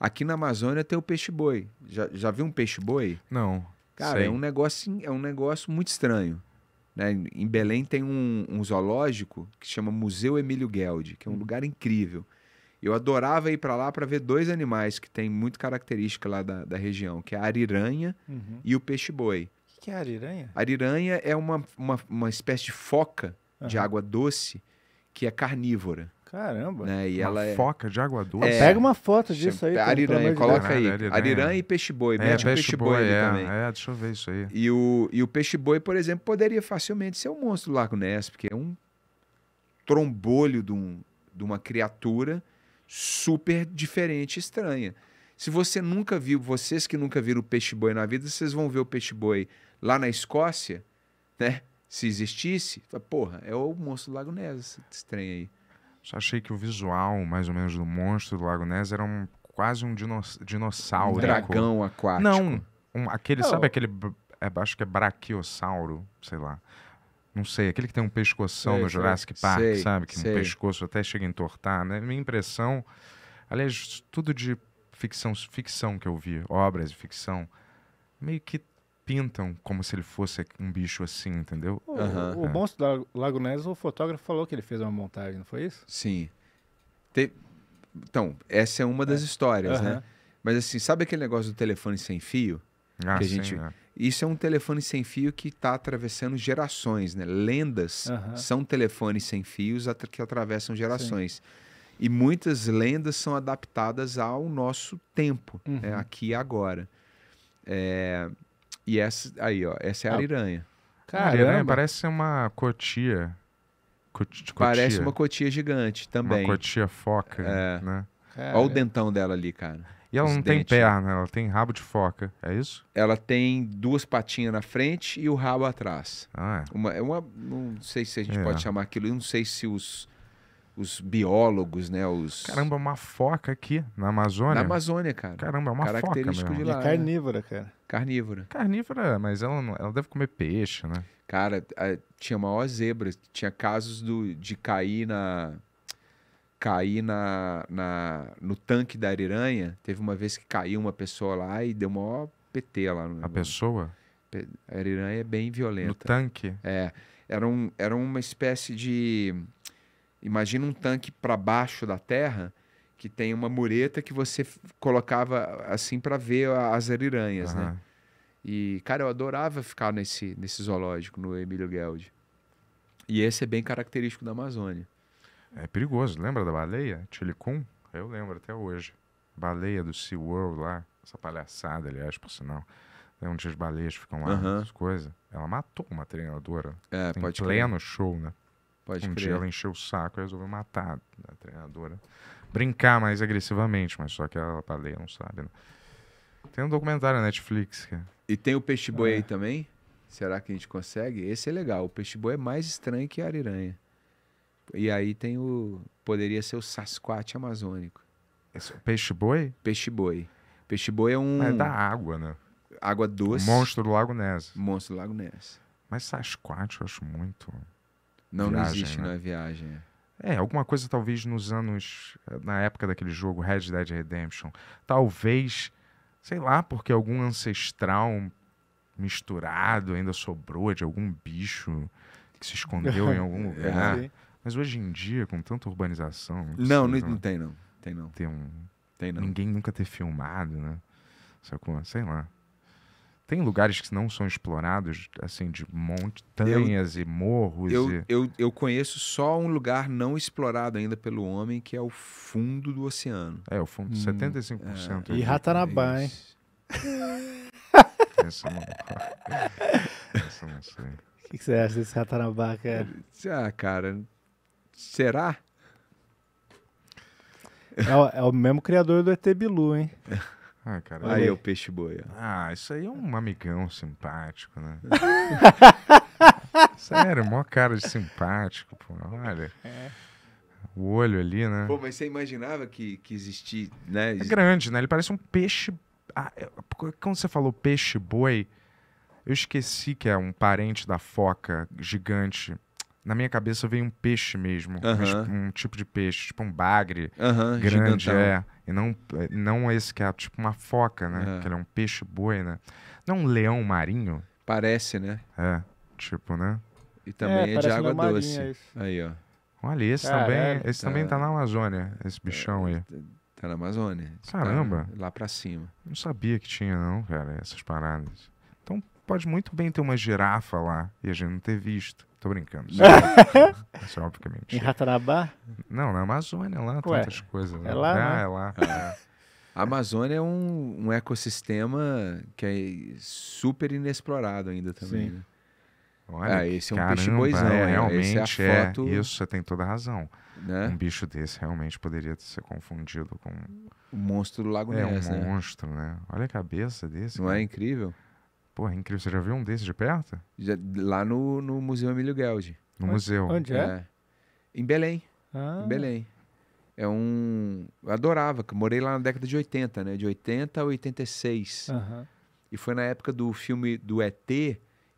Aqui na Amazônia tem o peixe-boi. Já, já viu um peixe-boi? Não. Cara, sei. é um, negócio, é um negócio muito estranho. Né? Em Belém tem um, um zoológico que chama Museu Emílio Gueldi, que é um hum. lugar incrível. Eu adorava ir para lá para ver dois animais que tem muito característica lá da, da região, que é a ariranha uhum. e o peixe-boi. O que, que, é a ariranha? A ariranha é uma, uma, uma espécie de foca uhum. de água doce que é carnívora. Caramba. Né? E uma ela é foca de água doce. É, Pega uma foto disso aí. Ariranha, coloca aí. Ariranha. e peixe boi. É, mete peixe, peixe boi, é, também. É, deixa eu ver isso aí. E o, e o peixe boi, por exemplo, poderia facilmente ser um monstro do Lago Ness, porque é um trombolho de, um, de uma criatura super diferente estranha. Se você nunca viu, vocês que nunca viram o peixe boi na vida, vocês vão ver o peixe boi lá na Escócia, né? Se existisse, porra, é o monstro do Lago Ness, estranho aí achei que o visual, mais ou menos, do monstro do Lago Ness era um, quase um dinossauro. Um dragão aquático. Não, um, aquele, sabe oh. aquele, é, acho que é braquiossauro, sei lá. Não sei, aquele que tem um pescoção sei, no Jurassic sei, Park, sei, sabe? Que sei. um pescoço até chega a entortar, né? Minha impressão, aliás, tudo de ficção, ficção que eu vi, obras de ficção, meio que pintam como se ele fosse um bicho assim, entendeu? O, uhum. o é. Monstro do Lago, Ness, o fotógrafo falou que ele fez uma montagem, não foi isso? Sim. Te... Então, essa é uma é. das histórias, uhum. né? Mas assim, sabe aquele negócio do telefone sem fio? Ah, que a gente... é. Isso é um telefone sem fio que está atravessando gerações, né? Lendas uhum. são telefones sem fios que atravessam gerações. Sim. E muitas lendas são adaptadas ao nosso tempo, né? Uhum. aqui e agora. É, e essa aí, ó, essa é a ariranha. Ah, Caramba. Ariranha parece uma cotia. cotia. Parece uma cotia gigante também. Uma cotia foca, é. né? Olha o é. dentão dela ali, cara. E ela não tem perna, né? ela tem rabo de foca, é isso? Ela tem duas patinhas na frente e o rabo atrás. Ah, é. Uma, é uma, não sei se a gente é. pode chamar aquilo, eu não sei se os, os biólogos, né? Os... Caramba, uma foca aqui na Amazônia? Na Amazônia, cara. Caramba, é uma foca mesmo. de lá. É carnívora, cara. Carnívora. Carnívora, mas ela, ela deve comer peixe, né? Cara, tinha maior zebra. Tinha casos do, de cair na. Cair na, na, no tanque da ariranha. Teve uma vez que caiu uma pessoa lá e deu maior PT lá. No, a pessoa? A ariranha é bem violenta. No tanque? É. Era, um, era uma espécie de. Imagina um tanque para baixo da terra que tem uma mureta que você colocava assim para ver as ariranhas, uhum. né? E, cara, eu adorava ficar nesse, nesse zoológico, no Emílio Geld. E esse é bem característico da Amazônia. É perigoso, lembra da baleia? Tilicum? Eu lembro até hoje. Baleia do Sea World lá, essa palhaçada, aliás, por sinal. É onde as baleias ficam lá, uhum. essas coisas. Ela matou uma treinadora. É, em pleno crer. show, né? Pode um crer. dia ela encheu o saco e resolveu matar a treinadora. Brincar mais agressivamente, mas só que ela baleia não sabe, né? Tem um documentário na Netflix, cara. E tem o Peixe Boi é. aí também? Será que a gente consegue? Esse é legal. O Peixe Boi é mais estranho que a Ariranha. E aí tem o. Poderia ser o Sasquatch amazônico. Esse, peixe boi? Peixe boi. Peixe boi é um. Mas é da água, né? Água doce. Monstro do Lago Ness. Monstro do Lago Ness. Mas Sasquatch eu acho muito. Não, viagem, não existe, né? É viagem. É. é, alguma coisa talvez nos anos. Eh, na época daquele jogo Red Dead Redemption. Talvez, sei lá, porque algum ancestral misturado ainda sobrou de algum bicho que se escondeu em algum lugar. É, Mas hoje em dia, com tanta urbanização. Não, não, não, tem, não. Tem não. Tem um. Tem não. Ninguém nunca ter filmado, né? Sei lá tem lugares que não são explorados, assim, de montanhas eu, e morros. Eu, e... Eu, eu conheço só um lugar não explorado ainda pelo homem, que é o fundo do oceano. É, o fundo, hum, 75%. É. E Ratanabá, hein? Essa não... Essa não sei. O que, você acha desse Ratanabá, cara? Ah, cara, será? É o, é o mesmo criador do ET Bilu, hein? Ah, cara. Aí é o peixe boia. Ah, isso aí é um amigão simpático, né? Sério, mó cara de simpático, pô. Olha. É. O olho ali, né? Pô, mas você imaginava que, que existia, né? É grande, né? Ele parece um peixe. Ah, é, quando você falou peixe boi, eu esqueci que é um parente da foca gigante. Na minha cabeça veio um peixe mesmo. Uh -huh. um, um, tipo de peixe, tipo um bagre. Uh -huh, grande, gigantão. é. E não, eh, não esse que é tipo uma foca, né? É. Que ele é um peixe boi, né? Não é um leão marinho. Parece, né? É, tipo, né? E também é, é de água doce. aí, ó. Olha, esse também. Esse tá... também tá na Amazônia, esse bichão aí. Tá, tá na Amazônia. Tá Caramba. Tá lá pra cima. Não sabia que tinha, não, cara, essas paradas. Então pode muito bem ter uma girafa lá e a gente não ter visto. Tô brincando. Só, é obviamente. É em Ratanabá? Não, na Amazônia, lá, Ué, tantas coisas. Né? É lá? Ah, né? é lá. É. A Amazônia é um, um ecossistema que é super inexplorado ainda também, Sim. né? Olha, ah, esse é um caramba, bicho boizão, é, né? é realmente é, foto... é, Isso, você tem toda a razão. Né? Um bicho desse realmente poderia ser confundido com... O monstro do Lago é, Ness, É, um né? monstro, né? Olha a cabeça desse. Não cara. é incrível? Pô, é incrível. Você já viu um desses de perto? Já, lá no, no Museu Emílio Gueldi. No onde, museu. Onde é? é? Em Belém. Ah. Em Belém. É um. Eu adorava, morei lá na década de 80, né? De 80 a 86. Uhum. E foi na época do filme do ET,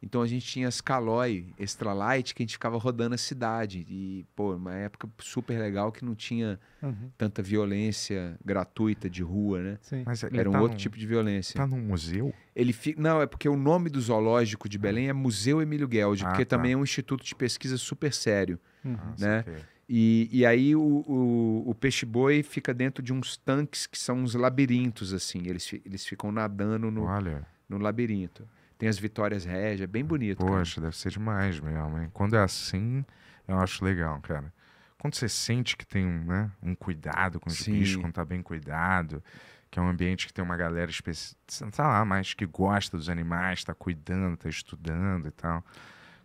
então a gente tinha as Caloi Extra Light que a gente ficava rodando a cidade. E, pô, uma época super legal que não tinha uhum. tanta violência gratuita de rua, né? Sim. Mas Era um tá outro num, tipo de violência. Tá num museu? Ele fi... Não, é porque o nome do zoológico de ah. Belém é Museu Emílio Gueldi, ah, porque tá. também é um instituto de pesquisa super sério. Uhum. Ah, né? Ah, e, e, aí o, o, o peixe-boi fica dentro de uns tanques que são uns labirintos, assim. Eles, eles ficam nadando no, Olha. no labirinto tem as vitórias régia, é bem bonito. Poxa, cara. deve ser demais mesmo, hein? Quando é assim, eu acho legal, cara. Quando você sente que tem um, né, um cuidado com os Sim. bichos, quando tá bem cuidado, que é um ambiente que tem uma galera específica, tá lá, mas que gosta dos animais, tá cuidando, tá estudando e tal.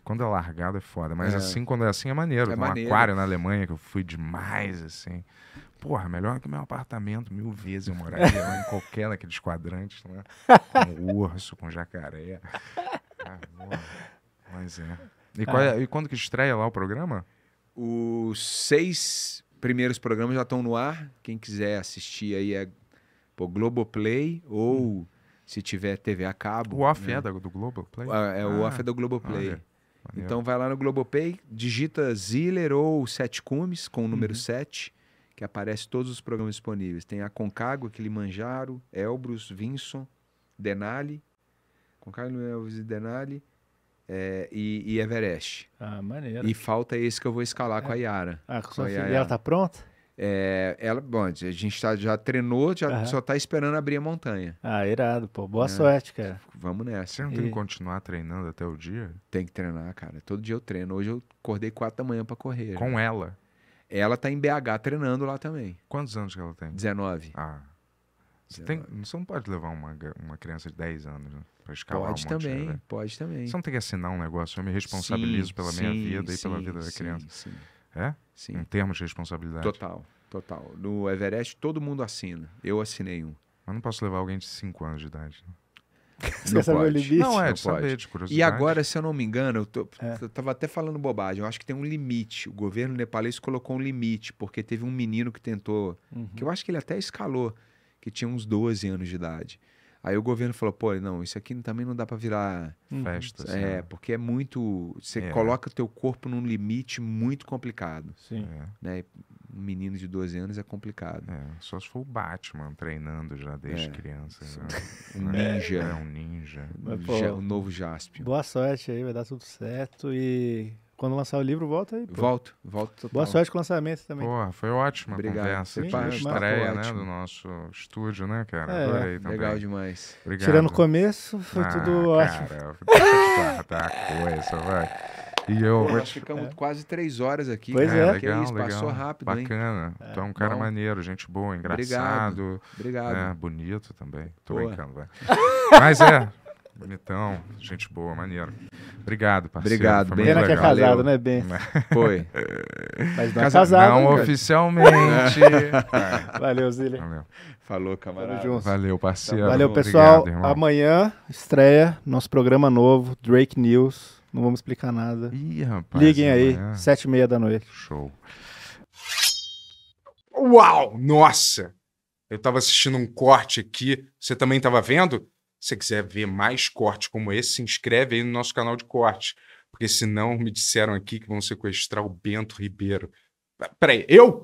Quando é largado é foda, mas é. assim, quando é assim é maneiro. É um maneiro. aquário na Alemanha que eu fui demais, assim. Porra, melhor que meu apartamento, mil vezes eu moraria lá em qualquer daqueles quadrantes, né? Com urso, com jacaré. Ah, mas é. E, qual, ah. e quando que estreia lá o programa? Os seis primeiros programas já estão no ar. Quem quiser assistir aí é pô, Globoplay ou hum. se tiver TV a cabo. O off né? é da, do Globoplay? Ah, é, o off é ah, do Globoplay. Maneiro. Então vai lá no Globoplay, digita Ziller ou Sete Cumes com o número uhum. 7 que aparece todos os programas disponíveis. Tem a Concagua, Kilimanjaro, Elbrus, Vinson, Denali, Concagua, Elbrus e Denali, é, e, e, Everest. Ah, maneiro. E falta esse que eu vou escalar é. com a é. Yara. Ah, com, a Yara. E ela tá pronta? É, ela, bom, a gente tá, já treinou, já uhum. só tá esperando abrir a montanha. Ah, irado, pô. Boa é. sorte, cara. Vamos nessa. Você não tem que continuar treinando até o dia? Tem que treinar, cara. Todo dia eu treino. Hoje eu acordei quatro da manhã para correr. Com ela? Ela tá em BH treinando lá também. Quantos anos que ela tem? 19. Ah. Você, Tem, você não pode levar uma, uma criança de 10 anos né, para escalar Pode um também, pode também. Você não tem que assinar um negócio. Eu me responsabilizo sim, pela sim, minha vida sim, e pela vida da criança. Sim, É? Sim. Em termos de responsabilidade. Total, total. No Everest todo mundo assina. Eu assinei um. Mas não posso levar alguém de 5 anos de idade. Né? Você não pode. o limite? Não, é, não de pode. saber, de curiosidade. E agora, se eu não me engano, eu, tô, é. eu tava até falando bobagem, eu acho que tem um limite. O governo nepalês colocou um limite, porque teve um menino que tentou, uhum. que eu acho que ele até escalou, que tinha uns 12 anos de idade. Aí o governo falou, pô, não, isso aqui também não dá para virar... Uhum. Festa, uhum. É, assim, né? porque é muito... Você é. coloca o teu corpo num limite muito complicado. Sim. É. Né? um menino de 12 anos é complicado. É, só se for o Batman treinando já desde é. criança. Né? Um ninja. É, um ninja. Mas, pô, o novo Jaspion. Boa sorte aí, vai dar tudo certo. E quando lançar o livro, volta aí. Pô. Volto, volto total. Boa sorte com o lançamento também. Porra, foi ótima Obrigado. conversa. Sim, a estreia né, do nosso estúdio, né, cara? É, Adorei é. também. Legal demais. Obrigado. Tirando o começo, foi ah, tudo cara, ótimo. Cara, coisa, vai. E eu Pô, nós te... ficamos é. quase três horas aqui. Pois é, legal, é isso, legal. passou rápido. Bacana. Hein? É. um cara Bom. maneiro, gente boa, engraçado. Obrigado. Obrigado. É, bonito também. Tô brincando, vai. Mas é. Bonitão, gente boa, maneiro. Obrigado, parceiro. Obrigado, Foi Pena que é casado, né, Ben? Foi. Mas não é Casa... casado. Não oficialmente. É. É. Valeu, Zília. Valeu. Falou, camarada. Valeu, parceiro. Valeu, pessoal. Obrigado, Amanhã estreia nosso programa novo, Drake News. Não vamos explicar nada. Ih, rapaz. Liguem aí, sete e meia da noite. Show. Uau! Nossa! Eu estava assistindo um corte aqui. Você também estava vendo? Se você quiser ver mais cortes como esse, se inscreve aí no nosso canal de corte Porque senão me disseram aqui que vão sequestrar o Bento Ribeiro. Peraí, eu?